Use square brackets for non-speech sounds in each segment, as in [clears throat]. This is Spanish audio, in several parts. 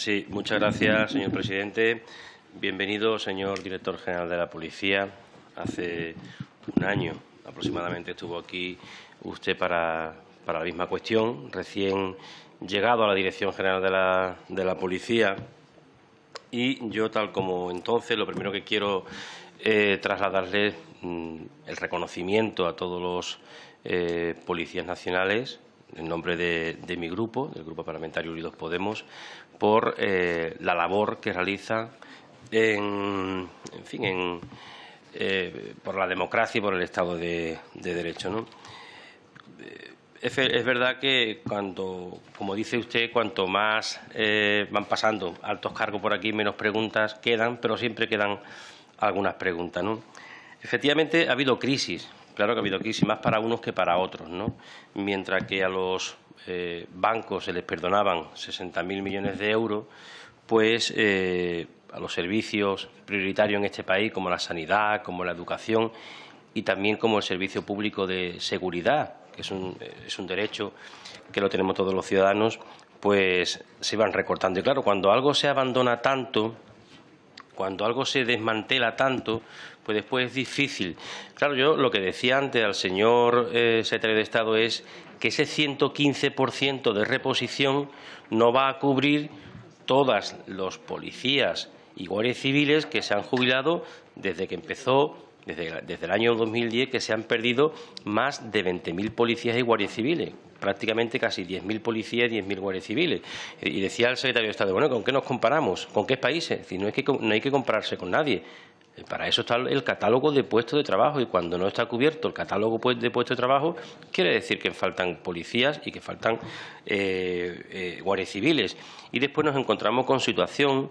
Sí, muchas gracias, señor presidente. Bienvenido, señor director general de la Policía. Hace un año aproximadamente estuvo aquí usted para, para la misma cuestión, recién llegado a la Dirección General de la, de la Policía. Y yo, tal como entonces, lo primero que quiero eh, trasladarle mm, el reconocimiento a todos los eh, policías nacionales en nombre de, mi grupo, del Grupo Parlamentario Unidos Podemos, por eh, la labor que realiza en, fin, eh, por la democracia y por el Estado de, Derecho. Eh, es, verdad que, como dice usted, cuanto más van pasando altos cargos por aquí, menos preguntas quedan, pero siempre quedan algunas preguntas. Efectivamente, ha habido crisis Claro que ha habido crisis más para unos que para otros, ¿no? Mientras que a los eh, bancos se les perdonaban 60.000 millones de euros, pues eh, a los servicios prioritarios en este país, como la sanidad, como la educación y también como el servicio público de seguridad, que es un, es un derecho que lo tenemos todos los ciudadanos, pues se van recortando. Y claro, cuando algo se abandona tanto, cuando algo se desmantela tanto, pues después es difícil. Claro, yo lo que decía antes al señor eh, secretario de Estado es que ese 115% de reposición no va a cubrir todas los policías y guardias civiles que se han jubilado desde que empezó desde, el año 2010 que se han perdido más de 20.000 policías y guardias civiles, prácticamente casi 10.000 policías y 10.000 guardias civiles. Y decía el secretario de Estado, bueno, ¿con qué nos comparamos? ¿Con qué países? Es decir, no, no hay que compararse con nadie. Eh, para eso está el catálogo de puestos de trabajo y cuando no está cubierto el catálogo pues, de puestos de trabajo, quiere decir que faltan policías y que faltan eh, eh, guardias civiles. Y después nos encontramos con situación,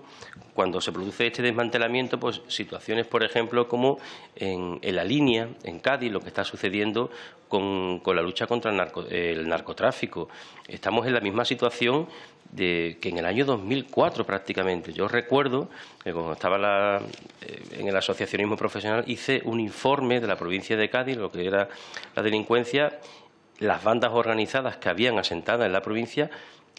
cuando se produce este desmantelamiento, pues situaciones, por ejemplo, como en, la línea, en Cádiz, lo que está sucediendo con, con la lucha contra el, narcotráfico. Estamos en la misma situación de, que en el año 2004 prácticamente. Yo recuerdo que cuando estaba la, eh, en el asociacionismo profesional, hice un informe de la provincia de Cádiz, lo que era la delincuencia, las bandas organizadas que habían asentado en la provincia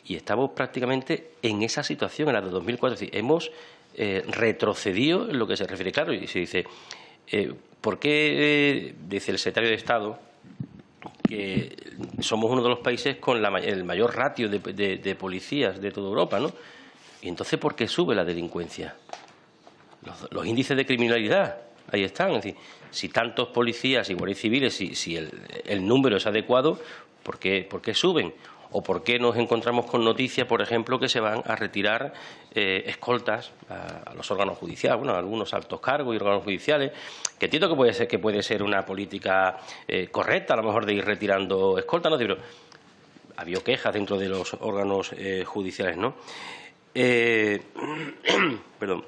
y estamos prácticamente en esa situación, en la de 2004. Es decir, hemos eh, retrocedido en lo que se refiere. Claro, y se dice, eh, ¿por qué, eh, dice el secretario de Estado, que somos uno de los países con el mayor ratio de, de, policías de toda Europa, ¿no? Y entonces, ¿por qué sube la delincuencia? los, índices de criminalidad ahí están. Es decir, si tantos policías y guardias civiles, si, el, número es adecuado, ¿por qué, suben? ¿O por qué nos encontramos con noticias, por ejemplo, que se van a retirar eh, escoltas a, los órganos judiciales, bueno, algunos altos cargos y órganos judiciales? Que entiendo que puede ser, que puede ser una política eh, correcta, a lo mejor, de ir retirando escoltas, ¿no? Pero había quejas dentro de los órganos eh, judiciales, ¿no? [clears throat] perdón.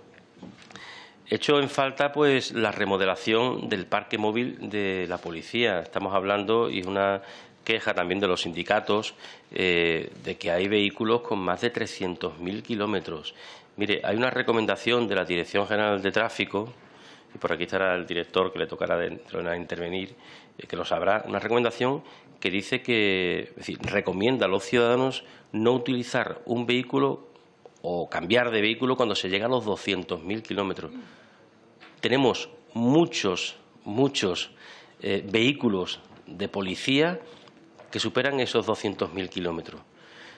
Hecho en falta pues la remodelación del parque móvil de la policía. Estamos hablando y es una queja también de los sindicatos eh, de que hay vehículos con más de 300.000 kilómetros. Mire, hay una recomendación de la Dirección General de Tráfico, y por aquí estará el director que le tocará dentro de intervenir, eh, que lo sabrá, una recomendación que dice que es decir, recomienda a los ciudadanos no utilizar un vehículo o cambiar de vehículo cuando se llega a los 200.000 kilómetros tenemos muchos, muchos eh, vehículos de policía que superan esos 200.000 kilómetros.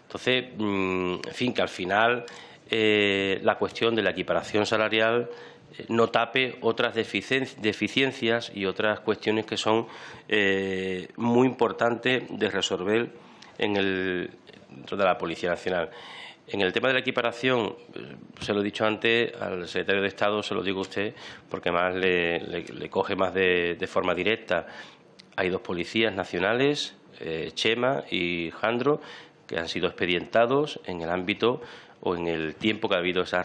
Entonces, mm, en fin, que al final eh, la cuestión de la equiparación salarial eh, no tape otras deficiencias y otras cuestiones que son muy importantes de resolver en el, dentro de la Policía Nacional. En el tema de la equiparación, eh, se lo he dicho antes al secretario de Estado, se lo digo a usted, porque más le, coge más de, forma directa. Hay dos policías nacionales, eh, Chema y Jandro, que han sido expedientados en el ámbito o en el tiempo que ha habido esa,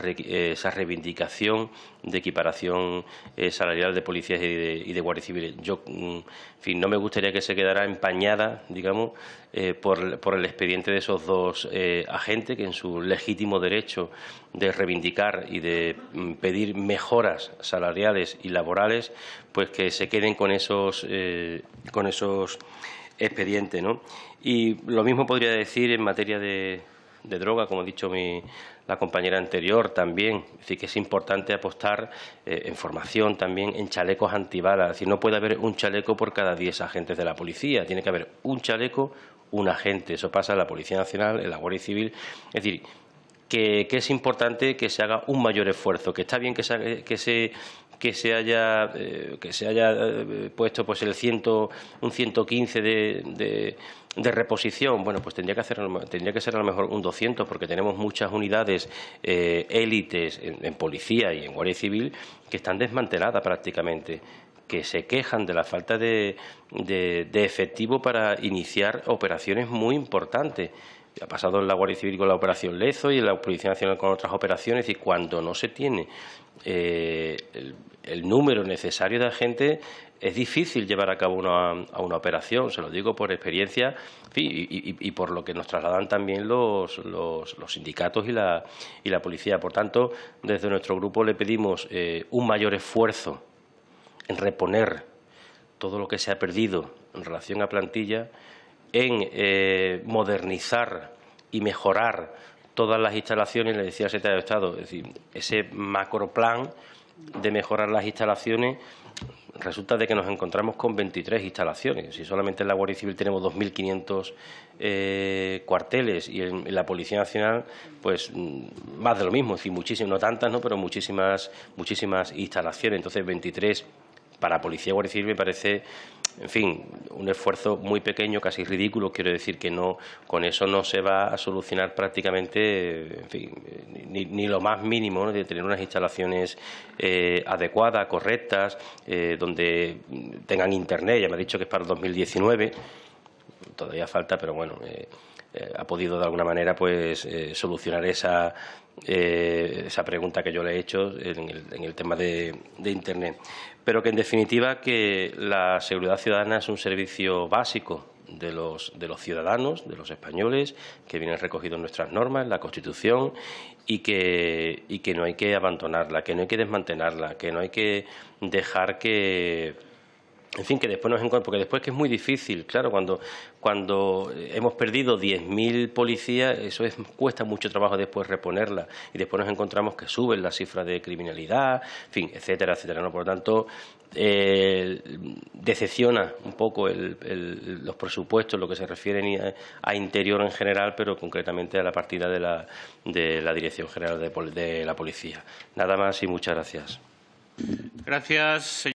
reivindicación de equiparación eh, salarial de policías y de, y guardias civiles. Yo, mm, en fin, no me gustaría que se quedara empañada, digamos, eh, por, el expediente de esos dos eh, agentes que en su legítimo derecho de reivindicar y de mm, pedir mejoras salariales y laborales, pues que se queden con esos, con esos expedientes, ¿no? Y lo mismo podría decir en materia de de droga, como ha dicho mi, la compañera anterior también. Es que es importante apostar eh, en formación también, en chalecos antibalas. Es no puede haber un chaleco por cada 10 agentes de la policía. Tiene que haber un chaleco, un agente. Eso pasa en la Policía Nacional, en la Guardia Civil. Es decir, que, es importante que se haga un mayor esfuerzo, que está bien que se que se haya, eh, eh, puesto pues, el ciento, un 115 de, de reposición, bueno, pues tendría que, hacer, tendría que ser a lo mejor un 200, porque tenemos muchas unidades eh, élites en, policía y en guardia civil que están desmanteladas prácticamente, que se quejan de la falta de efectivo para iniciar operaciones muy importantes. Ha pasado en la Guardia Civil con la operación Lezo y en la Policía Nacional con otras operaciones y cuando no se tiene eh, el, número necesario de agentes es difícil llevar a cabo una, operación, se lo digo por experiencia y, por lo que nos trasladan también los, sindicatos y la, policía. Por tanto, desde nuestro grupo le pedimos eh, un mayor esfuerzo en reponer todo lo que se ha perdido en relación a plantilla en eh, modernizar y mejorar todas las instalaciones, le decía el secretario de Estado, es decir, ese macroplan de mejorar las instalaciones, resulta de que nos encontramos con 23 instalaciones. Si solamente en la Guardia Civil tenemos 2.500 eh, cuarteles y en, la Policía Nacional, pues mm, más de lo mismo, es decir, muchísimas, no tantas, pero muchísimas, muchísimas instalaciones. Entonces, 23 para Policía y Guardia me parece en fin, un esfuerzo muy pequeño, casi ridículo. Quiero decir que no, con eso no se va a solucionar prácticamente, en fin, ni, lo más mínimo de tener unas instalaciones eh, adecuadas, correctas, eh, donde tengan internet. Ya me ha dicho que es para el 2019. Todavía falta, pero bueno. Eh, eh, ha podido de alguna manera pues eh, solucionar eh, esa, pregunta que yo le he hecho en el, tema de, Internet. Pero que en definitiva que la seguridad ciudadana es un servicio básico. De los, de los ciudadanos, de los españoles, que vienen recogidos en nuestras normas, en la Constitución, y que, y que no hay que abandonarla, que no hay que desmantelarla, que no hay que dejar que en fin, que después nos encontramos, porque después que es muy difícil, claro, cuando, cuando hemos perdido 10.000 policías, eso cuesta mucho trabajo después reponerla y después nos encontramos que suben las cifras de criminalidad, en etcétera, etcétera. ¿no? Por lo tanto, eh, decepciona un poco los presupuestos, lo que se refiere a, interior en general, pero concretamente a la partida de la, de Dirección General de, de la Policía. Nada más y muchas gracias. Gracias,